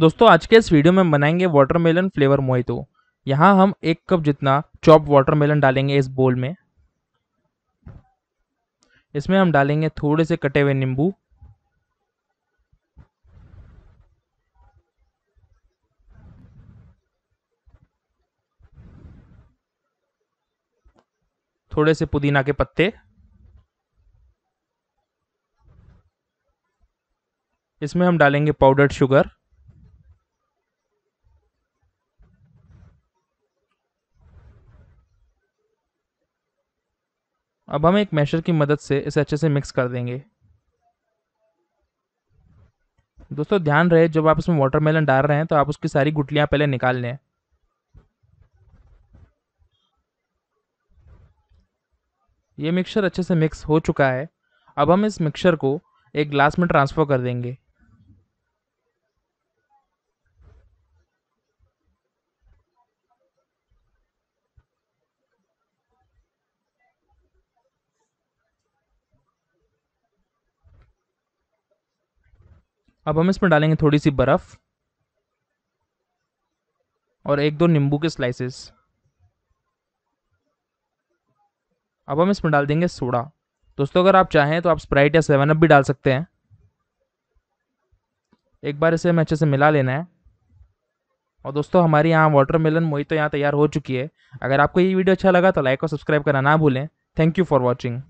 दोस्तों आज के इस वीडियो में बनाएंगे वाटरमेलन फ्लेवर मोहितो यहाँ हम एक कप जितना चॉप वाटरमेलन डालेंगे इस बोल में इसमें हम डालेंगे थोड़े से कटे हुए नींबू थोड़े से पुदीना के पत्ते इसमें हम डालेंगे पाउडर्ड शुगर अब हम एक मैशर की मदद से इसे अच्छे से मिक्स कर देंगे दोस्तों ध्यान रहे जब आप इसमें वाटरमेलन डाल रहे हैं तो आप उसकी सारी गुटलियां पहले निकाल लें ये मिक्सचर अच्छे से मिक्स हो चुका है अब हम इस मिक्सचर को एक ग्लास में ट्रांसफ़र कर देंगे अब हम इसमें डालेंगे थोड़ी सी बर्फ़ और एक दो नींबू के स्लाइसेस अब हम इसमें डाल देंगे सोडा दोस्तों अगर आप चाहें तो आप स्प्राइट या सेवन अप भी डाल सकते हैं एक बार इसे हमें अच्छे से मिला लेना है और दोस्तों हमारे यहाँ वाटरमेलन मोहित तो यहाँ तैयार हो चुकी है अगर आपको ये वीडियो अच्छा लगा तो लाइक और सब्सक्राइब करना ना भूलें थैंक यू फॉर वॉचिंग